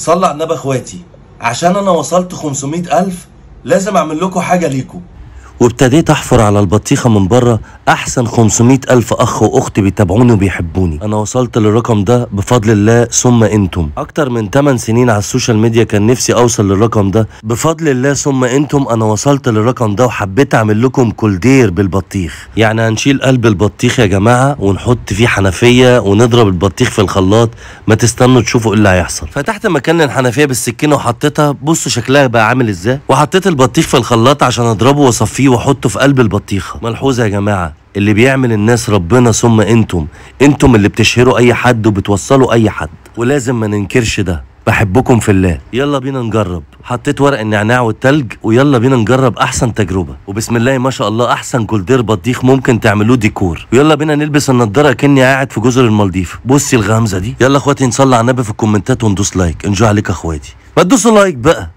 صلى على النبي اخواتي عشان انا وصلت 500000 لازم اعمل لكم حاجه ليكم وابتديت احفر على البطيخه من بره احسن 500 الف اخ واخت بيتابعوني وبيحبوني انا وصلت للرقم ده بفضل الله ثم انتم اكتر من 8 سنين على السوشيال ميديا كان نفسي اوصل للرقم ده بفضل الله ثم انتم انا وصلت للرقم ده وحبيت اعمل لكم كولدير بالبطيخ يعني هنشيل قلب البطيخ يا جماعه ونحط فيه حنفيه ونضرب البطيخ في الخلاط ما تستنوا تشوفوا ايه اللي هيحصل فتحت مكان الحنفيه بالسكينه وحطيتها بصوا شكلها بقى عامل ازاي وحطيت البطيخ في الخلاط عشان اضربه واصفيه واحطه في قلب البطيخه ملحوظه يا جماعه اللي بيعمل الناس ربنا ثم انتم انتم اللي بتشهروا اي حد وبتوصلوا اي حد ولازم ما ننكرش ده بحبكم في الله يلا بينا نجرب حطيت ورق النعناع والتلج ويلا بينا نجرب احسن تجربه وبسم الله ما شاء الله احسن جولدير بطيخ ممكن تعملوه ديكور ويلا بينا نلبس النضاره كاني قاعد في جزر المالديف بصي الغمزه دي يلا اخواتي نصلي على النبي في الكومنتات وندوس لايك انجو عليك يا اخواتي ما تدوسوا لايك بقى